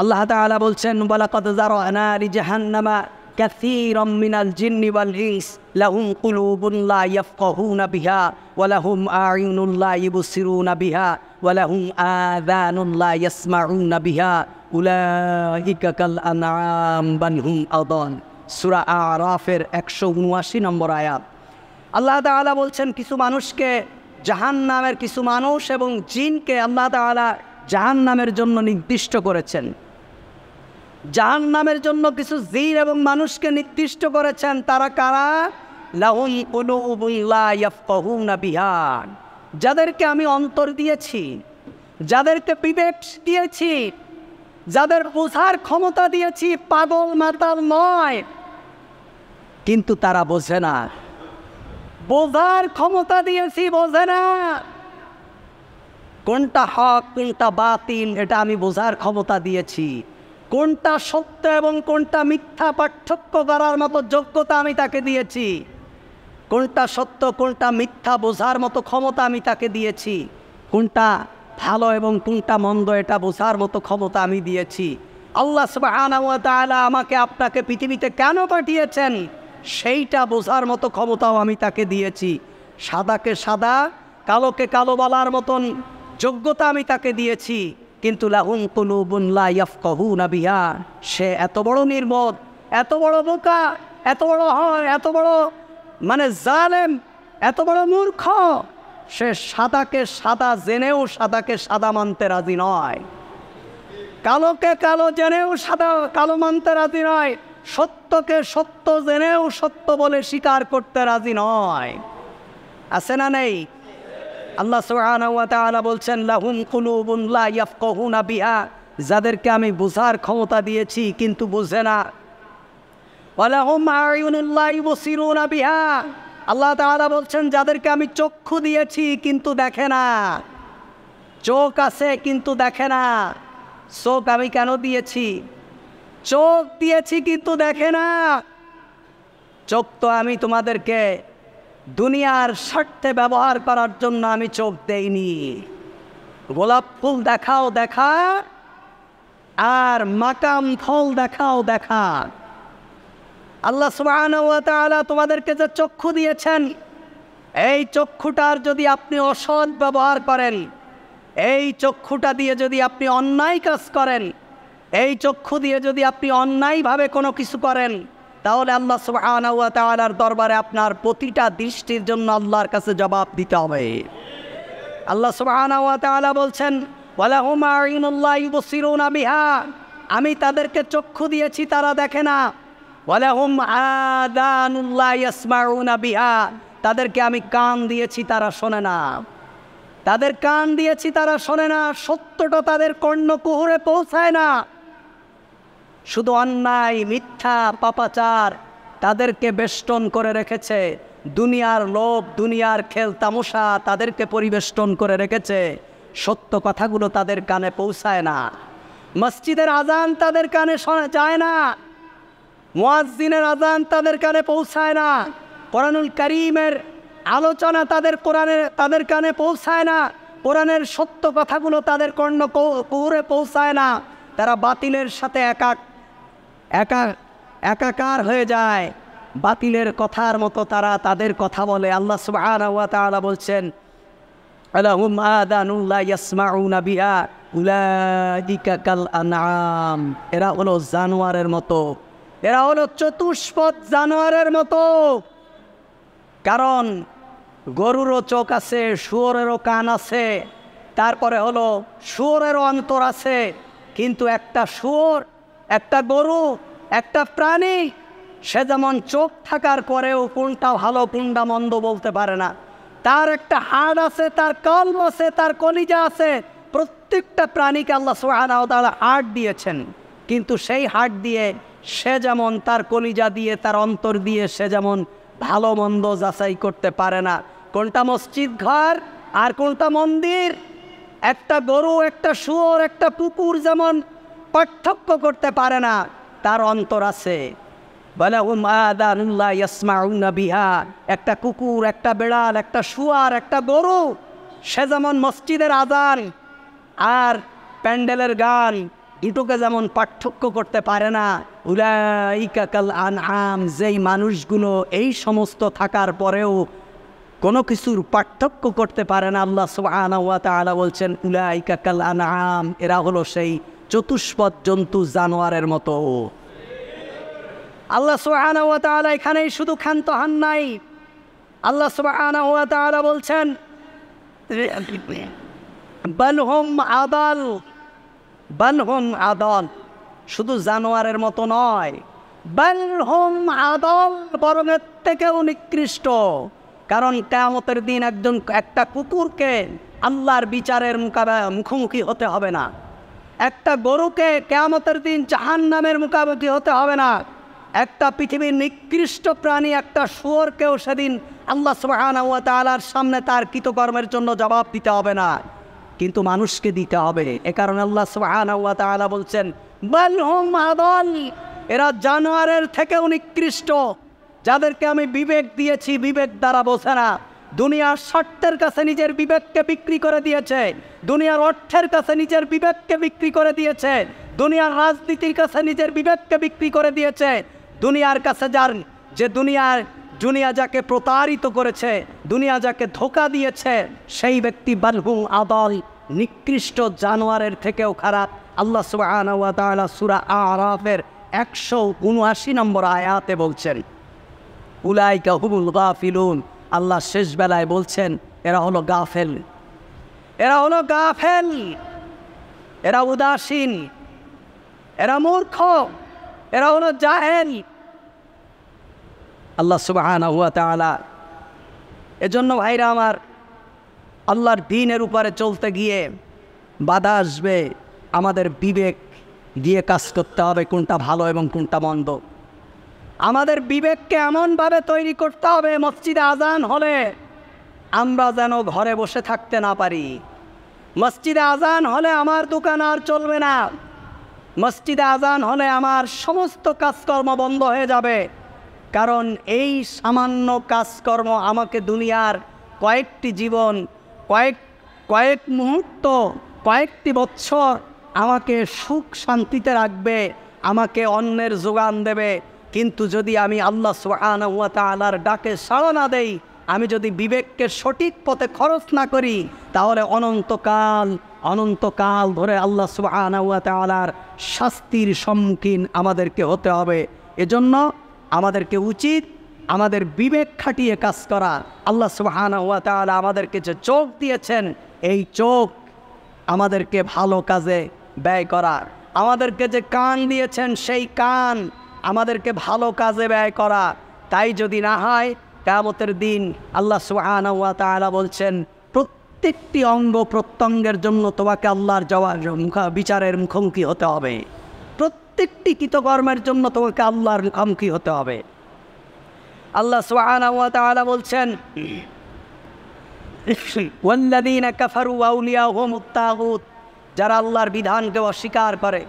আল্লাহ তালা বলছেন বলাকত জারো আনারি জাহান্নামা كثيرا من الجن والإنس لهم قلوب لا يفقهون بها ولهم أعين لا يبصرون بها ولهم آذان لا يسمعون بها أولئك كالأنعام بل هم أضل سورة আরাফের একশো উনআশি নম্বর আয়াত আল্লাহ তালা বলছেন কিছু মানুষকে জাহান নামের কিছু মানুষ এবং জিনকে আল্লাহ তালা জাহান নামের জন্য নির্দিষ্ট করেছেন জাহান নামের জন্য কিছু জির এবং মানুষকে নির্দিষ্ট করেছেন তারা কারা বিহান যাদেরকে আমি অন্তর দিয়েছি যাদেরকে বিবেক দিয়েছি যাদের বোঝার ক্ষমতা দিয়েছি পাগল মাতাল নয় কিন্তু তারা বোঝে না বোঝার ক্ষমতা দিয়েছি বোঝে না কোনটা হক কোনটা বাতিল এটা আমি বোঝার ক্ষমতা দিয়েছি কোনটা সত্য এবং কোনটা মিথ্যা পার্থক্য করার মতো যোগ্যতা আমি তাকে দিয়েছি কোনটা সত্য কোনটা মিথ্যা বোঝার মতো ক্ষমতা আমি তাকে দিয়েছি কোনটা ভালো এবং কোনটা মন্দ এটা বোঝার মতো ক্ষমতা আমি দিয়েছি আল্লাহ সুবাহানা আমাকে আপনাকে পৃথিবীতে কেন পাঠিয়েছেন সেইটা বোঝার মতো ক্ষমতাও আমি তাকে দিয়েছি সাদাকে সাদা কালোকে কালো বলার মতন যোগ্যতা আমি তাকে দিয়েছি কিন্তু লাহুম কহু না নাবিয়া সে এত বড় নির্মদ এত বড় বোকা এত বড় হয় এত বড় মানে জালেম এত বড় মূর্খ সে সাদাকে সাদা জেনেও সাদাকে সাদা মানতে রাজি নয় কালোকে কালো জেনেও সাদা কালো মানতে রাজি নয় সত্যকে সত্য জেনেও সত্য বলে স্বীকার করতে রাজি নয় আছে না নেই আল্লাহ সোহানা বলছেন লাহুম কুলুবুল্লা ইয়াফকুনা বিহা যাদেরকে আমি বোঝার ক্ষমতা দিয়েছি কিন্তু বুঝে না বিহা আল্লাহ তালা বলছেন যাদেরকে আমি চক্ষু দিয়েছি কিন্তু দেখে না চোখ আছে কিন্তু দেখে না চোখ আমি কেন দিয়েছি চোখ দিয়েছি কিন্তু দেখে না চোখ তো আমি তোমাদেরকে দুনিয়ার স্বার্থে ব্যবহার করার জন্য আমি চোখ দেইনি গোলাপ ফুল দেখাও দেখা আর মাকাম ফল দেখাও দেখা আল্লাহ সুবাহ তোমাদেরকে যে চক্ষু দিয়েছেন এই চক্ষুটার যদি আপনি অসৎ ব্যবহার করেন এই চক্ষুটা দিয়ে যদি আপনি অন্যায় কাজ করেন এই চক্ষু দিয়ে যদি আপনি অন্যায়ভাবে কোনো কিছু করেন তাহলে আল্লাহ সুবাহর দরবারে আপনার প্রতিটা দৃষ্টির জন্য আল্লাহর কাছে জবাব দিতে হবে আল্লাহ সুবাহ বলছেন আমি তাদেরকে চক্ষু দিয়েছি তারা দেখে না তাদেরকে আমি কান দিয়েছি তারা শোনে না তাদের কান দিয়েছি তারা শোনে না সত্যটা তাদের কর্ণকুহরে পৌঁছায় না শুধু অন্যায় মিথ্যা পাপাচার তাদেরকে বেষ্টন করে রেখেছে দুনিয়ার লোভ দুনিয়ার খেল তামশা তাদেরকে পরিবেষ্টন করে রেখেছে সত্য কথাগুলো তাদের কানে পৌঁছায় না মসজিদের আজান তাদের কানে শোনা যায় না মোয়াজিনের আজান তাদের কানে পৌঁছায় না কোরআনুল করিমের আলোচনা তাদের কোরআনের তাদের কানে পৌঁছায় না কোরআনের সত্য কথাগুলো তাদের কর্ণ কৌরে পৌঁছায় না তারা বাতিলের সাথে একাক একা একাকার হয়ে যায় বাতিলের কথার মতো তারা তাদের কথা বলে আল্লাহ সুবাহ বলছেন আলাহুম আদানুল্লাহ ইয়াসমাউনা বিহা উলাদিকা কাল এরা হলো জানোয়ারের মতো এরা হলো চতুষ্পদ জানোয়ারের মতো কারণ গরুরও চোখ আছে শুয়োরেরও কান আছে তারপরে হলো শুয়োরেরও অন্তর আছে কিন্তু একটা শুয়োর একটা গরু একটা প্রাণী সে যেমন চোখ থাকার পরেও কোনটা ভালো কোনটা মন্দ বলতে পারে না তার একটা হাড় আছে তার কলম আছে তার কলিজা আছে প্রত্যেকটা প্রাণীকে আল্লাহ সোহানাওতালা হাট দিয়েছেন কিন্তু সেই হাট দিয়ে সে যেমন তার কলিজা দিয়ে তার অন্তর দিয়ে সে যেমন ভালো মন্দ যাচাই করতে পারে না কোনটা মসজিদ ঘর আর কোনটা মন্দির একটা গরু একটা শুয়োর একটা পুকুর যেমন পার্থক্য করতে পারে না তার অন্তর আছে বলে উমাদানুল্লাহ ইসমাউন একটা কুকুর একটা বেড়াল একটা শুয়ার একটা গরু সে যেমন মসজিদের আদান আর প্যান্ডেলের গান ইটুকে যেমন পার্থক্য করতে পারে না উলাইকাকাল আন আম যেই মানুষগুলো এই সমস্ত থাকার পরেও কোনো কিছুর পার্থক্য করতে পারে না আল্লাহ আনা তালা বলছেন উলাইকাকাল আন আম এরা হলো সেই চতুষ্পদ জন্তু জানোয়ারের মতো আল্লাহ সোহানা এখানেই শুধু ক্ষান্ত হান নাই আল্লাহ সোহানা বলছেন বনহম আদাল বনহম আদল শুধু জানোয়ারের মতো নয় বনহম আদল এর থেকেও নিকৃষ্ট কারণ কেমতের দিন একজন একটা কুকুরকে আল্লাহর বিচারের মুখোমুখি হতে হবে না একটা গরুকে কেয়ামতের দিন জাহান নামের মুখামুখি হতে হবে না একটা পৃথিবীর নিকৃষ্ট প্রাণী একটা শুয়োরকেও সেদিন আল্লাহ সুবাহানাউয়া সামনে তার কৃতকর্মের জন্য জবাব দিতে হবে না কিন্তু মানুষকে দিতে হবে এ কারণে আল্লাহ সুবাহানাউয়া বলছেন এরা জানোয়ারের থেকেও নিকৃষ্ট যাদেরকে আমি বিবেক দিয়েছি বিবেক দ্বারা বোঝে না দুনিয়ার স্বার্থের কাছে নিজের বিবেককে বিক্রি করে দিয়েছেন দুনিয়ার অর্থের কাছে নিজের বিবেককে বিক্রি করে দিয়েছেন দুনিয়ার রাজনীতির কাছে নিজের বিবেককে বিক্রি করে দিয়েছেন দুনিয়ার কাছে যার যে দুনিয়ার দুনিয়া যাকে প্রতারিত করেছে দুনিয়া যাকে ধোকা দিয়েছে সেই ব্যক্তি বালহুম আদল নিকৃষ্ট জানোয়ারের থেকেও খারাপ আল্লাহ সুরা আরাফের একশো উনআশি নম্বর আয়াতে বলছেন উলাইকা হুবুল গাফিলুন আল্লাহ শেষ বেলায় বলছেন এরা হলো গাফেল এরা হলো গাফেল এরা উদাসীন এরা মূর্খ এরা হলো জাহেল আল্লাহ সুবাহানা হুয়া তালা এজন্য ভাইরা আমার আল্লাহর দিনের উপরে চলতে গিয়ে বাধা আসবে আমাদের বিবেক দিয়ে কাজ করতে হবে কোনটা ভালো এবং কোনটা মন্দ আমাদের বিবেককে এমনভাবে তৈরি করতে হবে মসজিদে আজান হলে আমরা যেন ঘরে বসে থাকতে না পারি মসজিদে আজান হলে আমার দোকান আর চলবে না মসজিদে আজান হলে আমার সমস্ত কাজকর্ম বন্ধ হয়ে যাবে কারণ এই সামান্য কাজকর্ম আমাকে দুনিয়ার কয়েকটি জীবন কয়েক কয়েক মুহূর্ত কয়েকটি বৎসর আমাকে সুখ শান্তিতে রাখবে আমাকে অন্যের যোগান দেবে কিন্তু যদি আমি আল্লাহ সোহানার ডাকে সাড়া না দেই আমি যদি বিবেককে সঠিক পথে খরচ না করি তাহলে অনন্তকাল অনন্তকাল ধরে আল্লাহ সুবাহর শাস্তির সম্মুখীন আমাদেরকে হতে হবে এজন্য আমাদেরকে উচিত আমাদের বিবেক খাটিয়ে কাজ করা আল্লাহ সুবাহানা আমাদেরকে যে চোখ দিয়েছেন এই চোখ আমাদেরকে ভালো কাজে ব্যয় করার আমাদেরকে যে কান দিয়েছেন সেই কান আমাদেরকে ভালো কাজে ব্যয় করা তাই যদি না হয় কেয়ামতের দিন আল্লাহ সুহানা বলছেন প্রত্যেকটি অঙ্গ প্রত্যঙ্গের জন্য তোমাকে আল্লাহর জবাব বিচারের মুখোমুখি হতে হবে প্রত্যেকটি কৃতকর্মের জন্য তোমাকে আল্লাহর মুখোমুখি হতে হবে আল্লাহ সুহানা বলছেন যারা আল্লাহর বিধানকে অস্বীকার করে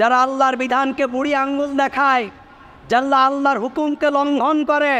যারা আল্লাহর বিধানকে বুড়ি আঙ্গুল দেখায় যারা আল্লাহর হুকুমকে লঙ্ঘন করে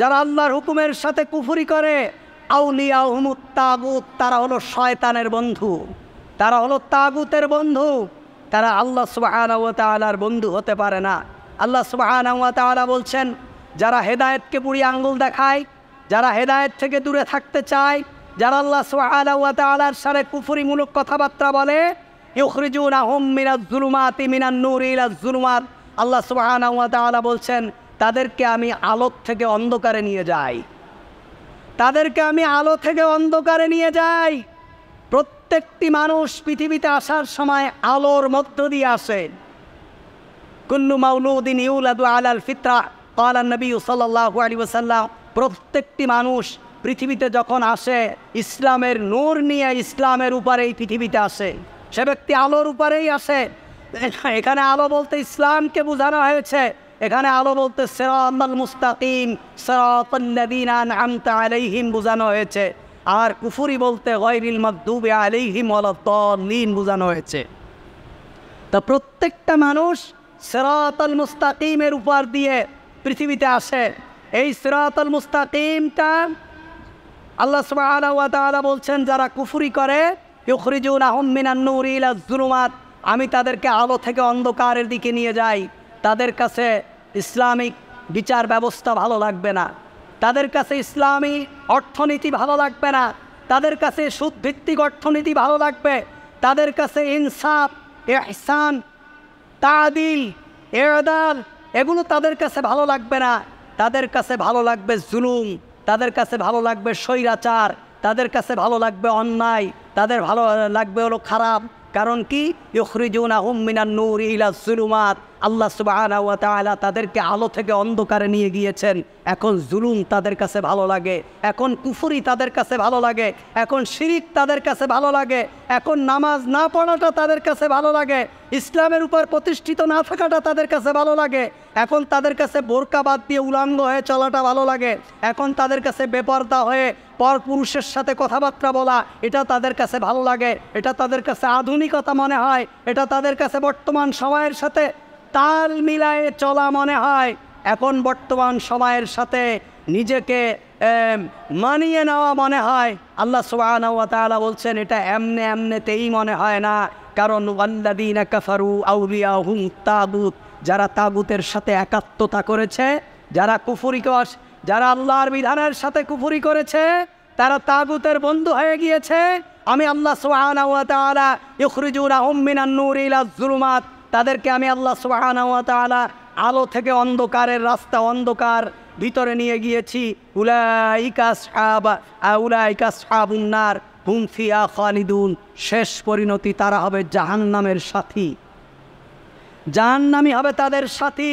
যারা আল্লাহর হুকুমের সাথে কুফুরি করে আউলিয়া উমুত তাগুত তারা হলো শয়তানের বন্ধু তারা হলো তাগুতের বন্ধু তারা আল্লাহ সুবাহর বন্ধু হতে পারে না আল্লাহ সুবাহলা বলছেন যারা হেদায়েতকে পুড়ি আঙ্গুল দেখায় যারা হেদায়েত থেকে দূরে থাকতে চায় যারা আল্লাহ সুবাহ আলার সারে কুফুরিমূলক কথাবার্তা বলে আহম আল্লাহ সুবাহানা বলছেন তাদেরকে আমি আলোক থেকে অন্ধকারে নিয়ে যাই তাদেরকে আমি আলো থেকে অন্ধকারে নিয়ে যাই প্রত্যেকটি মানুষ পৃথিবীতে আসার সময় আলোর মধ্য দিয়ে আসে কুল্লু মাউলুদ্দিন ইউলাদু আলাল ফিতরা কালা নবী সাল্লাহু আলী ওসাল্লাম প্রত্যেকটি মানুষ পৃথিবীতে যখন আসে ইসলামের নূর নিয়ে ইসলামের উপরে এই পৃথিবীতে আসে সে ব্যক্তি আলোর উপরেই আসে এখানে আলো বলতে ইসলামকে বোঝানো হয়েছে এখানে আলো বলতে সেরাতাল মুস্তাকিম আলাইহিম বোঝানো হয়েছে আর কুফুরি বলতে গৈরিল মকদুবে আলিহিম অলতলিন বোঝানো হয়েছে তা প্রত্যেকটা মানুষ সেরাতল মুস্তাকিমের উপর দিয়ে পৃথিবীতে আসে এই সেরাতল মুস্তাকিমটা আল্লাহ সুবাহ বলছেন যারা কুফুরি করে আমি তাদেরকে আলো থেকে অন্ধকারের দিকে নিয়ে যাই তাদের কাছে ইসলামিক বিচার ব্যবস্থা ভালো লাগবে না তাদের কাছে ইসলামী অর্থনীতি ভালো লাগবে না তাদের কাছে সুদভিত্তিক অর্থনীতি ভালো লাগবে তাদের কাছে ইনসাফ এহসান তাদিল এদাল এগুলো তাদের কাছে ভালো লাগবে না তাদের কাছে ভালো লাগবে জুলুম তাদের কাছে ভালো লাগবে স্বৈরাচার তাদের কাছে ভালো লাগবে অন্যায় তাদের ভালো লাগবে হলো খারাপ কারণ কি ইখরিজুনা হুম মিনান নূর ইলা সুলুমাত আল্লাহ সুবাহ তাদেরকে আলো থেকে অন্ধকারে নিয়ে গিয়েছেন এখন জুলুম তাদের কাছে ভালো লাগে এখন কুফুরি তাদের কাছে ভালো লাগে এখন শিরিক তাদের কাছে ভালো লাগে এখন নামাজ না পড়াটা তাদের কাছে ভালো লাগে ইসলামের উপর প্রতিষ্ঠিত না থাকাটা তাদের কাছে ভালো লাগে এখন তাদের কাছে বোরকা বাদ দিয়ে উলাঙ্গ হয়ে চলাটা ভালো লাগে এখন তাদের কাছে বেপর্দা হয়ে পর পুরুষের সাথে কথাবার্তা বলা এটা তাদের কাছে ভালো লাগে এটা তাদের কাছে আধুনিকতা মনে হয় এটা তাদের কাছে বর্তমান সময়ের সাথে তাল মিলায়ে চলা মনে হয় এখন বর্তমান সময়ের সাথে নিজেকে মানিয়ে নেওয়া মনে হয় আল্লাহ সুবাহ বলছেন এটা এমনে এমনেতেই মনে হয় না কারণ ওয়াল্লাদিনা কাফারু হুম তাগুত যারা তাগুতের সাথে একাত্মতা করেছে যারা কুফুরি কস যারা আল্লাহর বিধানের সাথে কুফুরি করেছে তারা তাগুতের বন্ধু হয়ে গিয়েছে আমি আল্লাহ সুবাহ ইখরিজুরা হুমিনান্নুর ইলা জুলুমাত তাদেরকে আমি আল্লাহ সুবাহানা আলো থেকে অন্ধকারের রাস্তা অন্ধকার ভিতরে নিয়ে গিয়েছি উলাইকা হুমফিয়া খালিদুন শেষ পরিণতি তারা হবে জাহান্নামের সাথী জাহান্নামি হবে তাদের সাথী